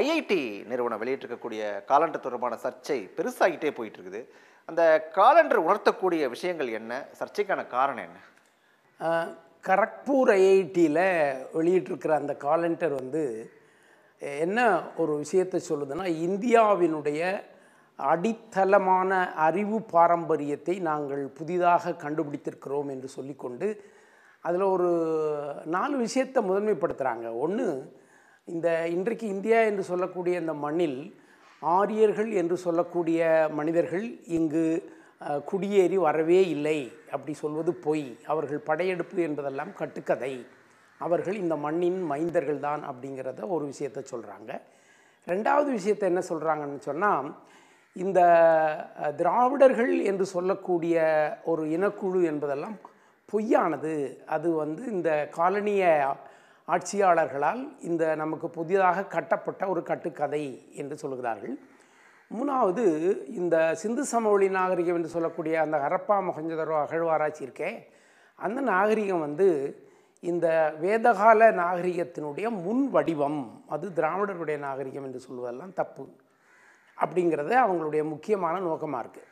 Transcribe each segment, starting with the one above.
IIT நிறுவனம் வெளியிட்டிருக்கக்கூடிய calendar தொடர்பான சர்ச்சை பெருசாகிட்டே போயிட்டுருக்குது அந்த காலண்டர் உணர்த்தக்கூடிய விஷயங்கள் என்ன சர்ச்சைக்கான காரணம் என்ன கரக்பூர் ஐஐடியில் வெளியிட்டிருக்கிற அந்த காலண்டர் வந்து என்ன ஒரு விஷயத்தை சொல்லுதுன்னா இந்தியாவினுடைய அடித்தளமான அறிவு பாரம்பரியத்தை நாங்கள் புதிதாக கண்டுபிடித்திருக்கிறோம் என்று சொல்லிக்கொண்டு அதில் ஒரு நாலு விஷயத்தை முதன்மைப்படுத்துகிறாங்க ஒன்று இந்த இன்றைக்கு இந்தியா என்று சொல்லக்கூடிய இந்த மண்ணில் ஆரியர்கள் என்று சொல்லக்கூடிய மனிதர்கள் இங்கு குடியேறி வரவே இல்லை அப்படி சொல்வது பொய் அவர்கள் படையெடுப்பு என்பதெல்லாம் கட்டுக்கதை அவர்கள் இந்த மண்ணின் மைந்தர்கள் தான் அப்படிங்கிறத ஒரு விஷயத்தை சொல்கிறாங்க ரெண்டாவது விஷயத்தை என்ன சொல்கிறாங்கன்னு சொன்னால் இந்த திராவிடர்கள் என்று சொல்லக்கூடிய ஒரு இனக்குழு என்பதெல்லாம் பொய்யானது அது வந்து இந்த காலனியை ஆட்சியாளர்களால் இந்த நமக்கு புதிதாக கட்டப்பட்ட ஒரு கட்டுக்கதை என்று சொல்கிறார்கள் மூணாவது இந்த சிந்து சமவெளி நாகரிகம் என்று சொல்லக்கூடிய அந்த ஹரப்பா மொகஞ்சதரோ அகழ்வாராய்ச்சி இருக்கே அந்த நாகரிகம் வந்து இந்த வேதகால நாகரிகத்தினுடைய முன் வடிவம் அது திராவிடருடைய நாகரிகம் என்று சொல்வதெல்லாம் தப்பு அப்படிங்கிறது அவங்களுடைய முக்கியமான நோக்கமாக இருக்குது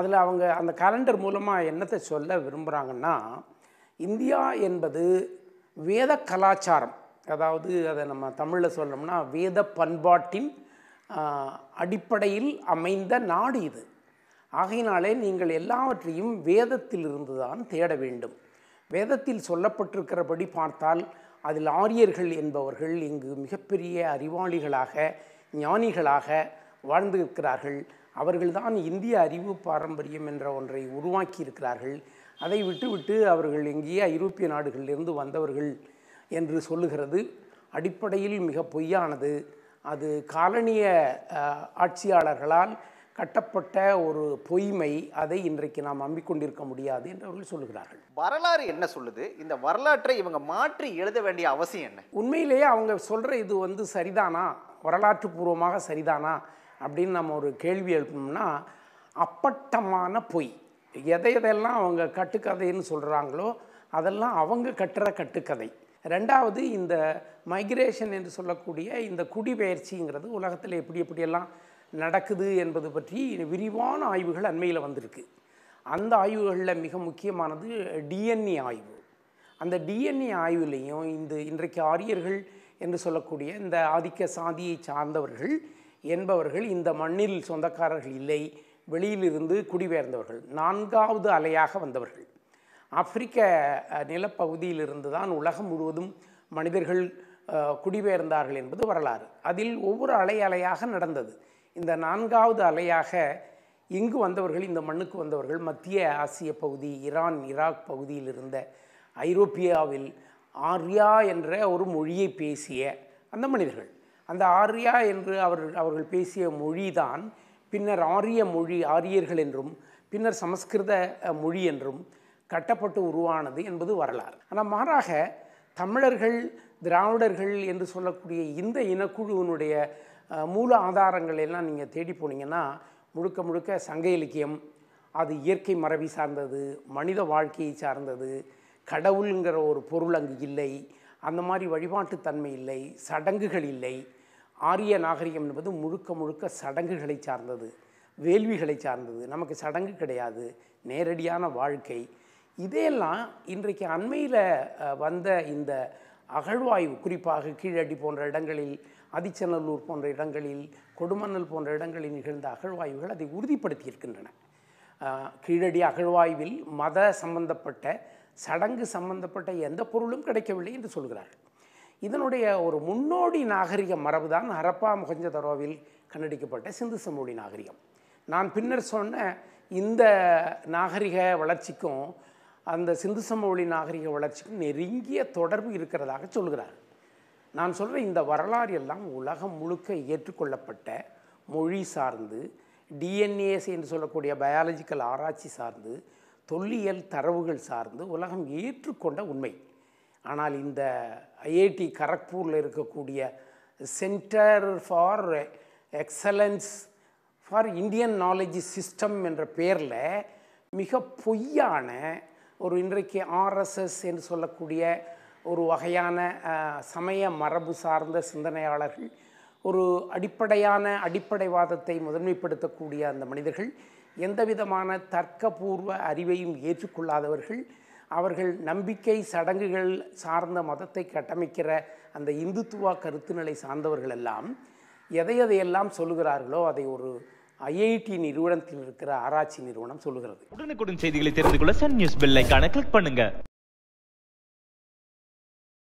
அதில் அவங்க அந்த கேலண்டர் மூலமாக என்னத்தை சொல்ல விரும்புகிறாங்கன்னா இந்தியா என்பது வேத கலாச்சாரம் அதாவது அதை நம்ம தமிழில் சொல்கிறோம்னா வேத பண்பாட்டின் அடிப்படையில் அமைந்த நாடு இது ஆகையினாலே நீங்கள் எல்லாவற்றையும் வேதத்திலிருந்து தான் தேட வேண்டும் வேதத்தில் சொல்லப்பட்டிருக்கிறபடி பார்த்தால் அதில் ஆரியர்கள் என்பவர்கள் இங்கு மிகப்பெரிய அறிவாளிகளாக ஞானிகளாக வாழ்ந்திருக்கிறார்கள் அவர்கள்தான் இந்திய அறிவு பாரம்பரியம் என்ற ஒன்றை உருவாக்கியிருக்கிறார்கள் அதை விட்டுவிட்டு அவர்கள் எங்கேயே ஐரோப்பிய நாடுகளிலிருந்து வந்தவர்கள் என்று சொல்லுகிறது அடிப்படையில் மிக பொய்யானது அது காலனிய ஆட்சியாளர்களால் கட்டப்பட்ட ஒரு பொய்மை அதை இன்றைக்கு நாம் நம்பிக்கொண்டிருக்க முடியாது என்று அவர்கள் சொல்லுகிறார்கள் வரலாறு என்ன சொல்லுது இந்த வரலாற்றை இவங்க மாற்றி எழுத வேண்டிய அவசியம் என்ன உண்மையிலேயே அவங்க சொல்கிற இது வந்து சரிதானா வரலாற்று பூர்வமாக சரிதானா அப்படின்னு நம்ம ஒரு கேள்வி எழுப்பணும்னா அப்பட்டமான பொய் எதை எதையெல்லாம் அவங்க கட்டுக்கதைன்னு சொல்கிறாங்களோ அதெல்லாம் அவங்க கட்டுற கட்டுக்கதை ரெண்டாவது இந்த மைக்ரேஷன் என்று சொல்லக்கூடிய இந்த குடிபெயர்ச்சிங்கிறது உலகத்தில் எப்படி எப்படியெல்லாம் நடக்குது என்பது பற்றி விரிவான ஆய்வுகள் அண்மையில் வந்திருக்கு அந்த ஆய்வுகளில் மிக முக்கியமானது டிஎன்ஏ ஆய்வு அந்த டிஎன்ஏ ஆய்வுலேயும் இந்த இன்றைக்கு ஆரியர்கள் என்று சொல்லக்கூடிய இந்த ஆதிக்க சாதியை சார்ந்தவர்கள் என்பவர்கள் இந்த மண்ணில் சொந்தக்காரர்கள் இல்லை வெளியிலிருந்து குடிபெயர்ந்தவர்கள் நான்காவது அலையாக வந்தவர்கள் ஆப்பிரிக்க நிலப்பகுதியிலிருந்து தான் உலகம் முழுவதும் மனிதர்கள் குடிபெயர்ந்தார்கள் என்பது வரலாறு அதில் ஒவ்வொரு அலை அலையாக நடந்தது இந்த நான்காவது அலையாக இங்கு வந்தவர்கள் இந்த மண்ணுக்கு வந்தவர்கள் மத்திய ஆசிய பகுதி ஈரான் ஈராக் பகுதியில் இருந்த ஐரோப்பியாவில் ஆர்யா என்ற ஒரு மொழியை பேசிய அந்த மனிதர்கள் அந்த ஆர்யா என்று அவர் அவர்கள் பேசிய மொழி தான் பின்னர் ஆரிய மொழி ஆரியர்கள் என்றும் பின்னர் சமஸ்கிருத மொழி என்றும் கட்டப்பட்டு உருவானது என்பது வரலாறு ஆனால் மாறாக தமிழர்கள் திராவிடர்கள் என்று சொல்லக்கூடிய இந்த இனக்குழுவினுடைய மூல ஆதாரங்கள் எல்லாம் நீங்கள் தேடி போனீங்கன்னா முழுக்க முழுக்க சங்க இலக்கியம் அது இயற்கை மரபி சார்ந்தது மனித வாழ்க்கையை சார்ந்தது கடவுளுங்கிற ஒரு பொருள் அங்கு இல்லை அந்த மாதிரி வழிபாட்டுத்தன்மை இல்லை சடங்குகள் இல்லை ஆரிய நாகரிகம் என்பது முழுக்க முழுக்க சடங்குகளை சார்ந்தது வேள்விகளை சார்ந்தது நமக்கு சடங்கு கிடையாது நேரடியான வாழ்க்கை இதையெல்லாம் இன்றைக்கு அண்மையில் வந்த இந்த அகழ்வாய்வு குறிப்பாக கீழடி போன்ற இடங்களில் அதிச்சநல்லூர் போன்ற இடங்களில் கொடுமணல் போன்ற இடங்களில் நிகழ்ந்த அகழ்வாய்வுகள் அதை உறுதிப்படுத்தியிருக்கின்றன கீழடி அகழ்வாய்வில் மத சம்பந்தப்பட்ட சடங்கு சம்பந்தப்பட்ட எந்த பொருளும் கிடைக்கவில்லை என்று சொல்கிறார்கள் இதனுடைய ஒரு முன்னோடி நாகரிக மரபு தான் ஹரப்பா முகஞ்சதரோவில் கண்டடிக்கப்பட்ட சிந்து சமூடி நாகரிகம் நான் பின்னர் சொன்ன இந்த நாகரிக வளர்ச்சிக்கும் அந்த சிந்து சமவெளி நாகரிக வளர்ச்சிக்கும் நெருங்கிய தொடர்பு இருக்கிறதாக சொல்கிறார் நான் சொல்கிற இந்த வரலாறு எல்லாம் உலகம் முழுக்க ஏற்றுக்கொள்ளப்பட்ட மொழி சார்ந்து டிஎன்ஏஸ் என்று சொல்லக்கூடிய பயாலஜிக்கல் ஆராய்ச்சி சார்ந்து தொல்லியல் தரவுகள் சார்ந்து உலகம் ஏற்றுக்கொண்ட உண்மை ஆனால் இந்த ஐஐடி கரக்பூரில் இருக்கக்கூடிய centre for excellence for Indian knowledge system என்ற பேரில் மிக பொய்யான ஒரு இன்றைக்கு ஆர்எஸ்எஸ் என்று சொல்லக்கூடிய ஒரு வகையான சமய மரபு சார்ந்த சிந்தனையாளர்கள் ஒரு அடிப்படையான அடிப்படைவாதத்தை முதன்மைப்படுத்தக்கூடிய அந்த மனிதர்கள் எந்த விதமான தர்க்கபூர்வ அறிவையும் ஏற்றுக்கொள்ளாதவர்கள் அவர்கள் நம்பிக்கை சடங்குகள் சார்ந்த மதத்தை கட்டமைக்கிற அந்த இந்துத்துவா கருத்துநிலை சார்ந்தவர்கள் எல்லாம் எதை எதையெல்லாம் சொல்லுகிறார்களோ அதை ஒரு ஐஐடி நிறுவனத்தில் இருக்கிற ஆராய்ச்சி நிறுவனம் சொல்லுகிறது உடனுக்குடன் செய்திகளை தெரிந்து கொள்ள சன் நியூஸ் பெல் கிளிக் பண்ணுங்க